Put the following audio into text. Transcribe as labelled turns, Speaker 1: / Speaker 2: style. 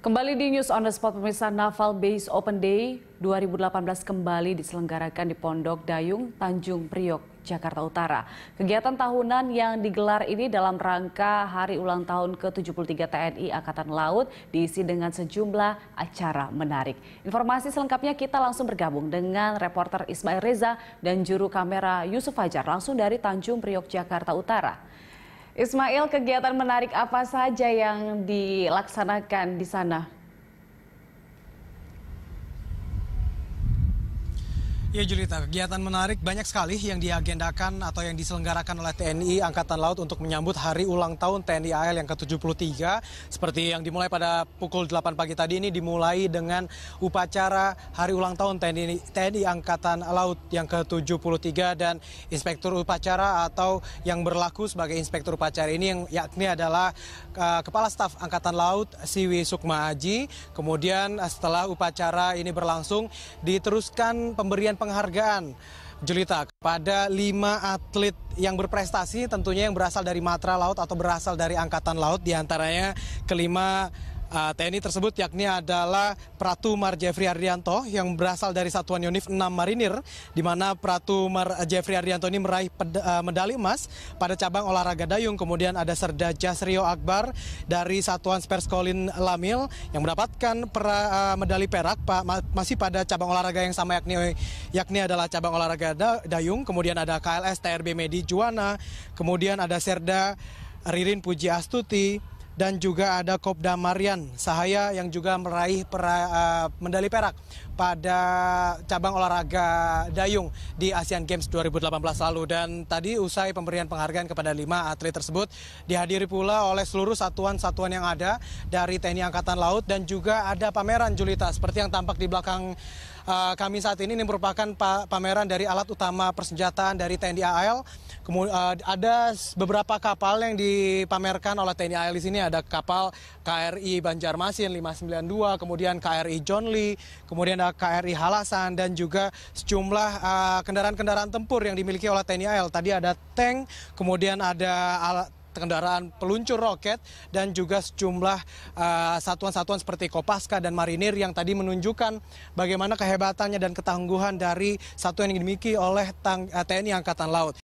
Speaker 1: Kembali di News on the Spot, pemirsa Naval Base Open Day 2018 kembali diselenggarakan di Pondok Dayung, Tanjung Priok, Jakarta Utara. Kegiatan tahunan yang digelar ini dalam rangka hari ulang tahun ke-73 TNI Angkatan Laut diisi dengan sejumlah acara menarik. Informasi selengkapnya kita langsung bergabung dengan reporter Ismail Reza dan juru kamera Yusuf Fajar langsung dari Tanjung Priok, Jakarta Utara. Ismail, kegiatan menarik apa saja yang dilaksanakan di sana?
Speaker 2: Ya Julita, kegiatan menarik banyak sekali yang diagendakan atau yang diselenggarakan oleh TNI Angkatan Laut untuk menyambut hari ulang tahun TNI AL yang ke-73. Seperti yang dimulai pada pukul 8 pagi tadi ini dimulai dengan upacara hari ulang tahun TNI, TNI Angkatan Laut yang ke-73 dan inspektur upacara atau yang berlaku sebagai inspektur upacara ini yang yakni adalah uh, Kepala Staf Angkatan Laut Siwi Sukma Aji. Kemudian setelah upacara ini berlangsung diteruskan pemberian penghargaan Julita kepada lima atlet yang berprestasi tentunya yang berasal dari matra laut atau berasal dari angkatan laut diantaranya kelima uh, TNI tersebut yakni adalah Pratu Mar Jeffrey Ardianto yang berasal dari Satuan Yonif 6 Marinir di mana Pratu Mar Jeffrey Ardianto ini meraih peda, uh, eh, medali emas pada cabang olahraga dayung. Kemudian ada Serda Jasrio Akbar dari Satuan Sperskolin Lamil yang mendapatkan pra, uh, eh, medali perak pa, ma, masih pada cabang olahraga yang sama yakni yakni adalah cabang olahraga da, dayung. Kemudian ada KLS TRB Medi Juwana, kemudian ada Serda Ririn Puji Astuti, dan juga ada Kopda Marian Sahaya yang juga meraih pera, uh, medali perak pada cabang olahraga dayung di Asian Games 2018 lalu dan tadi usai pemberian penghargaan kepada lima atlet tersebut dihadiri pula oleh seluruh satuan-satuan yang ada dari TNI Angkatan Laut dan juga ada pameran Julita seperti yang tampak di belakang Eh, kami saat ini ini merupakan pameran dari alat utama persenjataan dari TNI AL. Eh, ada beberapa kapal yang dipamerkan oleh TNI AL di sini ada kapal KRI Banjarmasin 592, kemudian KRI John Lee, kemudian ada KRI Halasan dan juga sejumlah eh, kendaraan-kendaraan tempur yang dimiliki oleh TNI AL. Tadi ada tank, kemudian ada alat kendaraan peluncur roket dan juga sejumlah eh, satuan-satuan uh, seperti Kopaska dan Marinir yang tadi menunjukkan bagaimana kehebatannya dan ketangguhan dari satuan yang dimiliki oleh eh, TNI Angkatan Laut.